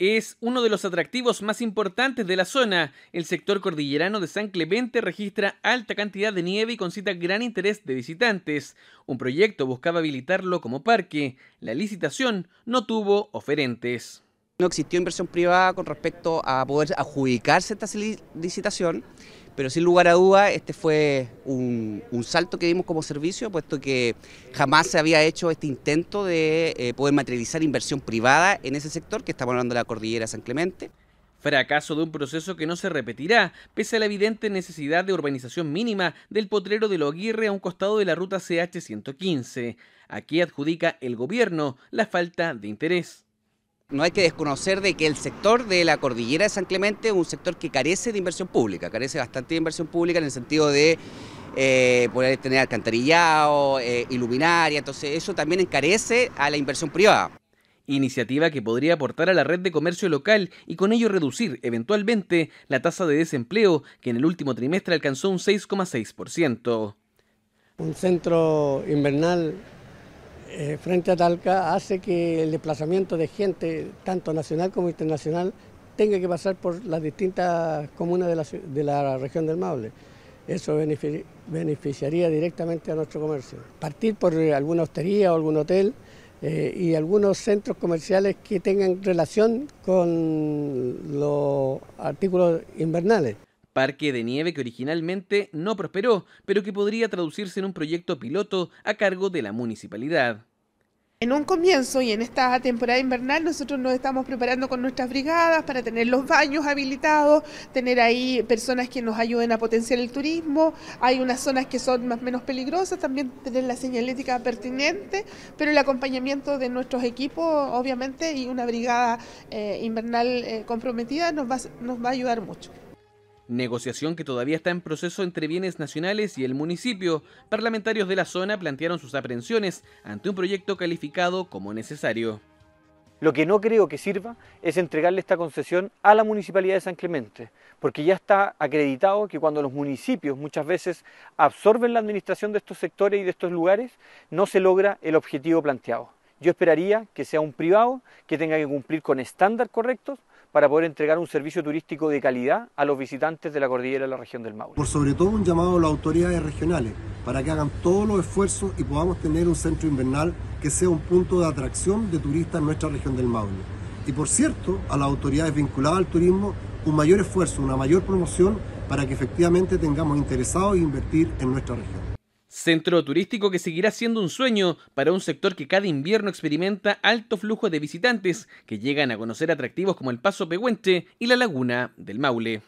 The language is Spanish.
es uno de los atractivos más importantes de la zona. El sector cordillerano de San Clemente registra alta cantidad de nieve y concita gran interés de visitantes. Un proyecto buscaba habilitarlo como parque. La licitación no tuvo oferentes. No existió inversión privada con respecto a poder adjudicarse esta licitación, pero sin lugar a duda este fue un, salto que dimos como servicio, puesto que jamás se había hecho este intento de eh, poder materializar inversión privada en ese sector, que estamos hablando de la cordillera San Clemente. Fracaso de un proceso que no se repetirá, pese a la evidente necesidad de urbanización mínima del potrero de aguirre a un costado de la ruta CH-115. Aquí adjudica el gobierno la falta de interés. No hay que desconocer de que el sector de la cordillera de San Clemente es un sector que carece de inversión pública, carece bastante de inversión pública en el sentido de eh, poder tener alcantarillado, eh, iluminaria, entonces eso también encarece a la inversión privada. Iniciativa que podría aportar a la red de comercio local y con ello reducir eventualmente la tasa de desempleo que en el último trimestre alcanzó un 6,6%. Un centro invernal eh, frente a Talca hace que el desplazamiento de gente, tanto nacional como internacional, tenga que pasar por las distintas comunas de la, región del Maule. Eso beneficiaría directamente a nuestro comercio. Partir por eh, alguna hostería o algún hotel eh, y algunos centros comerciales que tengan relación con los artículos invernales parque de nieve que originalmente no prosperó, pero que podría traducirse en un proyecto piloto a cargo de la municipalidad. En un comienzo y en esta temporada invernal nosotros nos estamos preparando con nuestras brigadas para tener los baños habilitados, tener ahí personas que nos ayuden a potenciar el turismo, hay unas zonas que son más o menos peligrosas, también tener la señalética pertinente, pero el acompañamiento de nuestros equipos obviamente y una brigada eh, invernal eh, comprometida nos va a ayudar mucho. Negociación que todavía está en proceso entre bienes nacionales y el municipio. Parlamentarios de la zona plantearon sus aprensiones ante un proyecto calificado como necesario. Lo que no creo que sirva es entregarle esta concesión a la Municipalidad de San Clemente, porque ya está acreditado que cuando los municipios muchas veces absorben la administración de estos sectores y de estos lugares, no se logra el objetivo planteado. Yo esperaría que sea un privado que tenga que cumplir con estándares correctos para poder entregar un servicio turístico de calidad a los visitantes de la cordillera de la región del Maule. Por sobre todo un llamado a las autoridades regionales para que hagan todos los esfuerzos y podamos tener un centro invernal que sea un punto de atracción de turistas en nuestra región del Maule. Y por cierto, a las autoridades vinculadas al turismo, un mayor esfuerzo, una mayor promoción para que efectivamente tengamos interesados en invertir en nuestra región. Centro turístico que seguirá siendo un sueño para un sector que cada invierno experimenta alto flujo de visitantes que llegan a conocer atractivos como el Paso Peguente y la Laguna del Maule.